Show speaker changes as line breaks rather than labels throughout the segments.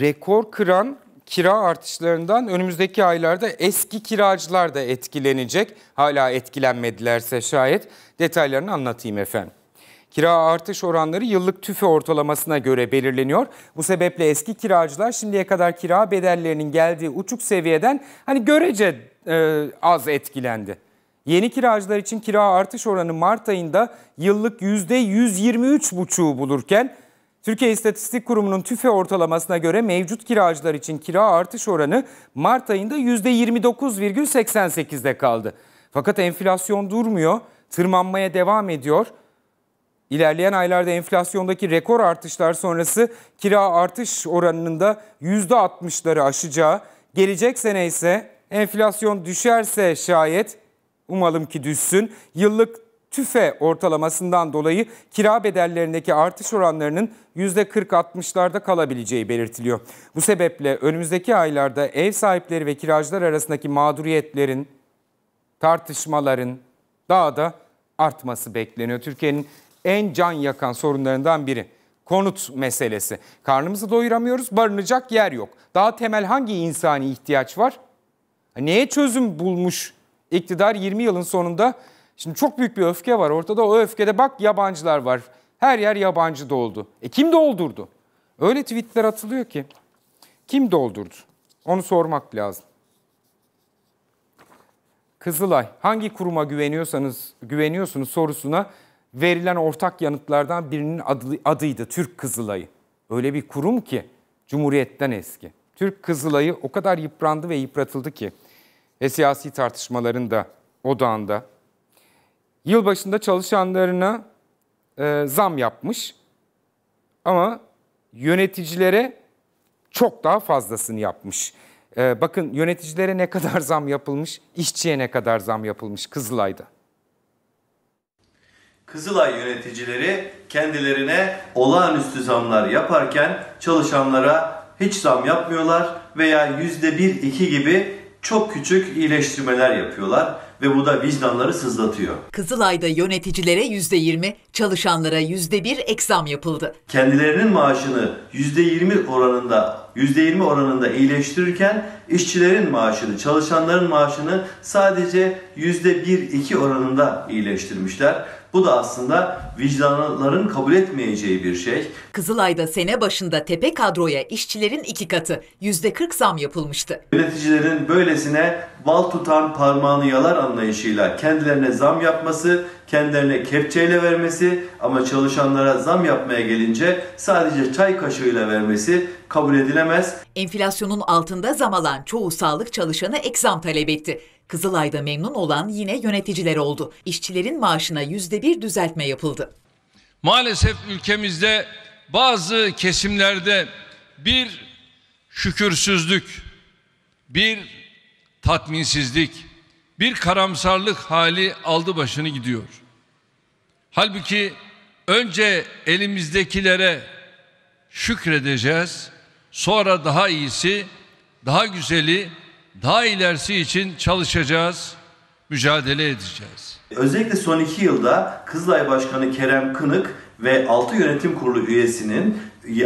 rekor kıran kira artışlarından önümüzdeki aylarda eski kiracılar da etkilenecek. Hala etkilenmedilerse şayet detaylarını anlatayım efendim. Kira artış oranları yıllık tüfe ortalamasına göre belirleniyor. Bu sebeple eski kiracılar şimdiye kadar kira bedellerinin geldiği uçuk seviyeden hani görece e, az etkilendi. Yeni kiracılar için kira artış oranı Mart ayında yıllık %123,5'u bulurken Türkiye İstatistik Kurumu'nun TÜFE ortalamasına göre mevcut kiracılar için kira artış oranı Mart ayında %29,88'de kaldı. Fakat enflasyon durmuyor, tırmanmaya devam ediyor. İlerleyen aylarda enflasyondaki rekor artışlar sonrası kira artış oranının da %60'ları aşacağı, gelecek sene ise enflasyon düşerse şayet umalım ki düşsün, yıllık TÜFE ortalamasından dolayı kira bedellerindeki artış oranlarının %40-60'larda kalabileceği belirtiliyor. Bu sebeple önümüzdeki aylarda ev sahipleri ve kiracılar arasındaki mağduriyetlerin, tartışmaların daha da artması bekleniyor. Türkiye'nin en can yakan sorunlarından biri konut meselesi. Karnımızı doyuramıyoruz, barınacak yer yok. Daha temel hangi insani ihtiyaç var? Neye çözüm bulmuş iktidar 20 yılın sonunda Şimdi çok büyük bir öfke var ortada. O öfkede bak yabancılar var. Her yer yabancı doldu. E kim doldurdu? Öyle tweetler atılıyor ki. Kim doldurdu? Onu sormak lazım. Kızılay, hangi kuruma güveniyorsanız güveniyorsunuz sorusuna verilen ortak yanıtlardan birinin adı, adıydı Türk Kızılay'ı. Öyle bir kurum ki Cumhuriyet'ten eski. Türk Kızılay'ı o kadar yıprandı ve yıpratıldı ki ve siyasi tartışmaların da odağında yılbaşında çalışanlarına e, zam yapmış ama yöneticilere çok daha fazlasını yapmış. E, bakın yöneticilere ne kadar zam yapılmış, işçiye ne kadar zam yapılmış Kızılay'da.
Kızılay yöneticileri kendilerine olağanüstü zamlar yaparken çalışanlara hiç zam yapmıyorlar veya %1-2 gibi çok küçük iyileştirmeler yapıyorlar ve bu da vicdanları sızlatıyor.
Kızılay'da yöneticilere yüzde yirmi, çalışanlara yüzde bir zam yapıldı.
Kendilerinin maaşını yüzde yirmi oranında yüzde yirmi oranında iyileştirirken işçilerin maaşını, çalışanların maaşını sadece yüzde bir iki oranında iyileştirmişler. Bu da aslında vicdanların kabul etmeyeceği bir şey.
Kızılay'da sene başında tepe kadroya işçilerin iki katı yüzde 40 zam yapılmıştı.
Yöneticilerin böylesine bal tutan parmağını yalar anlayışıyla kendilerine zam yapması, kendilerine kepçeyle vermesi ama çalışanlara zam yapmaya gelince sadece çay kaşığıyla vermesi kabul edilemez.
Enflasyonun altında zam alan çoğu sağlık çalışanı ek zam talep etti. Kızılay'da memnun olan yine yöneticiler oldu. İşçilerin maaşına yüzde bir düzeltme yapıldı.
Maalesef ülkemizde bazı kesimlerde bir şükürsüzlük, bir tatminsizlik, bir karamsarlık hali aldı başını gidiyor. Halbuki önce elimizdekilere şükredeceğiz, sonra daha iyisi, daha güzeli, daha ilerisi için çalışacağız, mücadele edeceğiz. Özellikle son iki yılda Kızılay Başkanı Kerem Kınık ve 6 yönetim kurulu üyesinin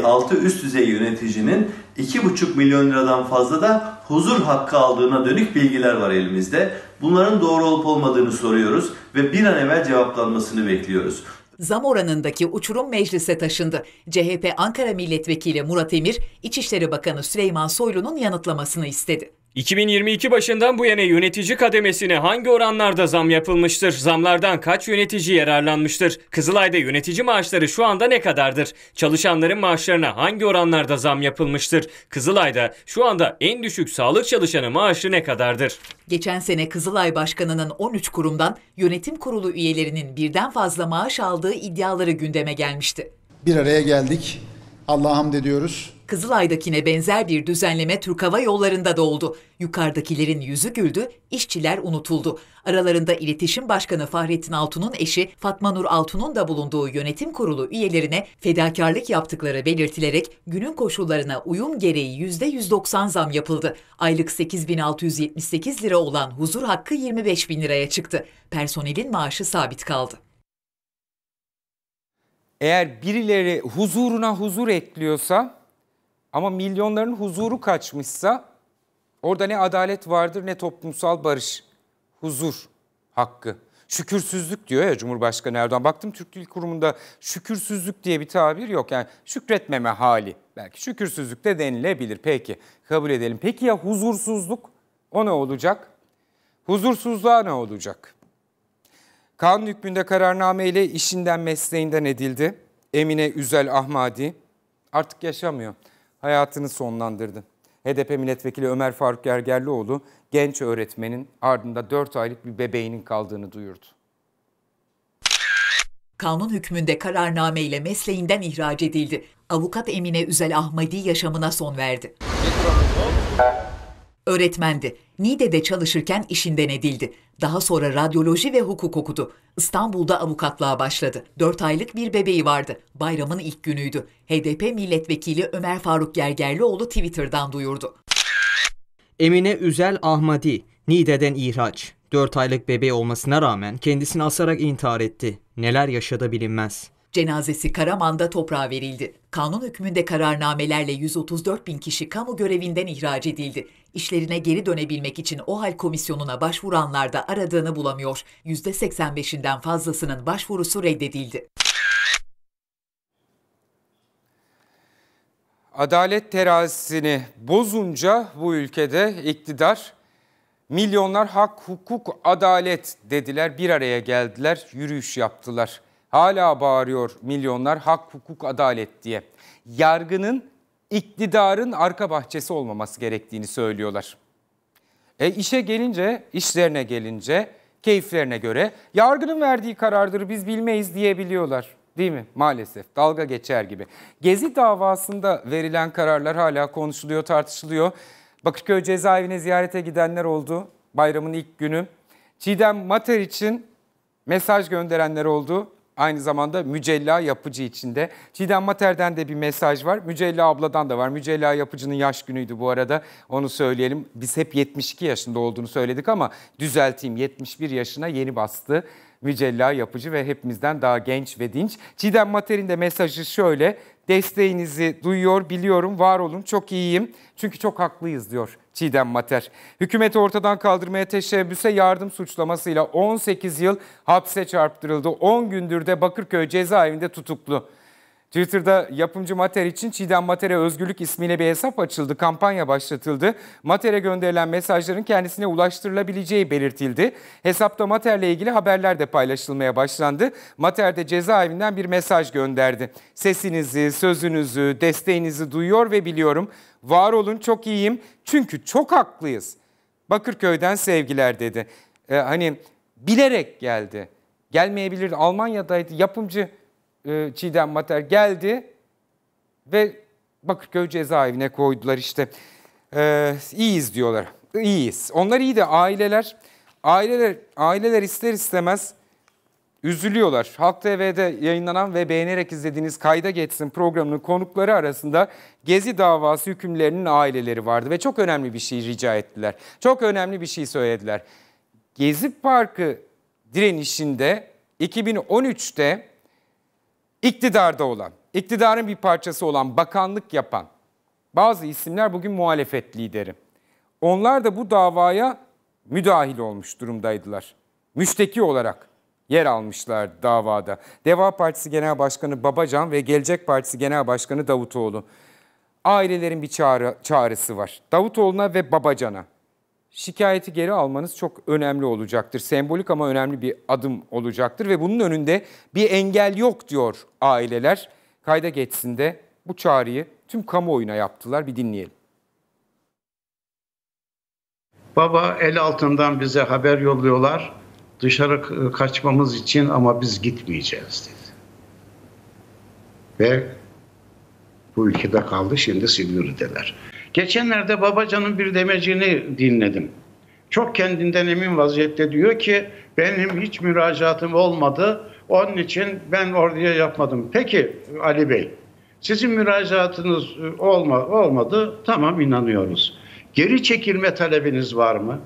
6 üst düzey yöneticinin 2,5 milyon liradan fazla da huzur hakkı aldığına dönük bilgiler var elimizde. Bunların doğru olup olmadığını soruyoruz ve bir an evvel cevaplanmasını bekliyoruz.
Zam oranındaki uçurum meclise taşındı. CHP Ankara Milletvekili Murat Emir, İçişleri Bakanı Süleyman Soylu'nun yanıtlamasını istedi.
2022 başından bu yana yönetici kademesine hangi oranlarda zam yapılmıştır? Zamlardan kaç yönetici yararlanmıştır? Kızılay'da yönetici maaşları şu anda ne kadardır? Çalışanların maaşlarına hangi oranlarda zam yapılmıştır? Kızılay'da şu anda en düşük sağlık çalışanı maaşı ne kadardır?
Geçen sene Kızılay Başkanı'nın 13 kurumdan yönetim kurulu üyelerinin birden fazla maaş aldığı iddiaları gündeme gelmişti.
Bir araya geldik Allah'a hamd ediyoruz.
Kızılay'dakine benzer bir düzenleme Türk Hava Yolları'nda da oldu. Yukarıdakilerin yüzü güldü, işçiler unutuldu. Aralarında iletişim Başkanı Fahrettin Altun'un eşi Fatma Nur Altun'un da bulunduğu yönetim kurulu üyelerine fedakarlık yaptıkları belirtilerek günün koşullarına uyum gereği %190 zam yapıldı. Aylık 8678 lira olan huzur hakkı 25 bin liraya çıktı. Personelin maaşı sabit kaldı. Eğer birileri huzuruna huzur ekliyorsa ama milyonların
huzuru kaçmışsa orada ne adalet vardır ne toplumsal barış, huzur hakkı. Şükürsüzlük diyor ya Cumhurbaşkanı Erdoğan. Baktım Türk Dil Kurumu'nda şükürsüzlük diye bir tabir yok. Yani şükretmeme hali belki şükürsüzlük de denilebilir. Peki kabul edelim. Peki ya huzursuzluk? O ne olacak? Huzursuzluğa ne olacak? Kanun hükmünde kararname ile işinden mesleğinden edildi. Emine Üzel Ahmadi artık yaşamıyor. Hayatını sonlandırdı. HDP milletvekili Ömer Faruk Gergerlioğlu genç öğretmenin ardında 4 aylık bir bebeğinin kaldığını duyurdu.
Kanun hükmünde kararname ile mesleğinden ihraç edildi. Avukat Emine Üzel Ahmadi yaşamına son verdi. Öğretmendi. Niğde'de çalışırken işinden edildi. Daha sonra radyoloji ve hukuk okudu. İstanbul'da avukatlığa başladı. 4 aylık bir bebeği vardı. Bayramın ilk günüydü. HDP milletvekili Ömer Faruk Gergerlioğlu Twitter'dan duyurdu. Emine Üzel Ahmadi, Nide'den ihraç. 4 aylık bebeği olmasına rağmen kendisini asarak intihar etti. Neler yaşadı bilinmez. Cenazesi Karaman'da toprağa verildi. Kanun hükmünde kararnamelerle 134 bin kişi kamu görevinden ihraç edildi. İşlerine geri dönebilmek için OHAL komisyonuna başvuranlar da aradığını bulamıyor. %85'inden fazlasının başvurusu reddedildi.
Adalet terazisini bozunca bu ülkede iktidar milyonlar hak, hukuk, adalet dediler bir araya geldiler, yürüyüş yaptılar. Hala bağırıyor milyonlar hak, hukuk, adalet diye. Yargının iktidarın arka bahçesi olmaması gerektiğini söylüyorlar. E işe gelince, işlerine gelince, keyiflerine göre yargının verdiği karardır biz bilmeyiz diyebiliyorlar. Değil mi? Maalesef dalga geçer gibi. Gezi davasında verilen kararlar hala konuşuluyor, tartışılıyor. Bakırköy cezaevine ziyarete gidenler oldu bayramın ilk günü. Çiğdem Mater için mesaj gönderenler oldu aynı zamanda Mücella Yapıcı içinde. Çiğdem Mater'den de bir mesaj var. Mücella abladan da var. Mücella Yapıcı'nın yaş günüydü bu arada. Onu söyleyelim. Biz hep 72 yaşında olduğunu söyledik ama düzelteyim 71 yaşına yeni bastı. Mücella Yapıcı ve hepimizden daha genç ve dinç. Çiğdem Mater'in de mesajı şöyle desteğinizi duyuyor, biliyorum, var olun, çok iyiyim. Çünkü çok haklıyız diyor Çiğdem Mater. Hükümeti ortadan kaldırmaya teşebbüse yardım suçlamasıyla 18 yıl hapse çarptırıldı. 10 gündür de Bakırköy cezaevinde tutuklu. Twitter'da yapımcı Mater için Çiğdem Mater'e özgürlük ismiyle bir hesap açıldı, kampanya başlatıldı. Mater'e gönderilen mesajların kendisine ulaştırılabileceği belirtildi. Hesapta Mater'le ilgili haberler de paylaşılmaya başlandı. Mater de cezaevinden bir mesaj gönderdi. Sesinizi, sözünüzü, desteğinizi duyuyor ve biliyorum. Var olun, çok iyiyim. Çünkü çok haklıyız. Bakırköy'den sevgiler dedi. Ee, hani bilerek geldi. Gelmeyebilirdi. Almanya'daydı. Yapımcı e, Çiğdem Mater geldi ve Bakırköy cezaevine koydular işte. E, diyorlar. İyiyiz. Onlar iyi de aileler aileler aileler ister istemez üzülüyorlar. Halk TV'de yayınlanan ve beğenerek izlediğiniz Kayda Geçsin programının konukları arasında Gezi davası hükümlerinin aileleri vardı ve çok önemli bir şey rica ettiler. Çok önemli bir şey söylediler. Gezi Parkı direnişinde 2013'te iktidarda olan, iktidarın bir parçası olan, bakanlık yapan bazı isimler bugün muhalefet lideri. Onlar da bu davaya müdahil olmuş durumdaydılar. Müşteki olarak yer almışlar davada. Deva Partisi Genel Başkanı Babacan ve Gelecek Partisi Genel Başkanı Davutoğlu. Ailelerin bir çağrı, çağrısı var. Davutoğlu'na ve Babacan'a şikayeti geri almanız çok önemli olacaktır. Sembolik ama önemli bir adım olacaktır ve bunun önünde bir engel yok diyor aileler. Kayda geçsin de bu çağrıyı tüm kamuoyuna yaptılar. Bir dinleyelim.
Baba el altından bize haber yolluyorlar. Dışarı kaçmamız için ama biz gitmeyeceğiz dedi. Ve bu ülkede kaldı şimdi Silivri'deler. Geçenlerde Babacan'ın bir demecini dinledim. Çok kendinden emin vaziyette diyor ki benim hiç müracaatım olmadı. Onun için ben orduya yapmadım. Peki Ali Bey sizin müracaatınız e, olma, olmadı. Tamam inanıyoruz. Geri çekilme talebiniz var mı?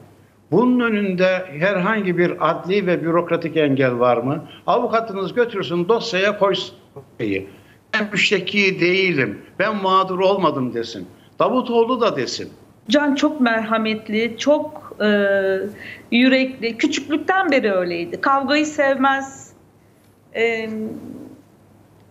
Bunun önünde herhangi bir adli ve bürokratik engel var mı? Avukatınız götürsün dosyaya koysun. Ben müşteki değilim. Ben mağdur olmadım desin. Davutoğlu da desin.
Can çok merhametli, çok e, yürekli. Küçüklükten beri öyleydi. Kavgayı sevmez. E,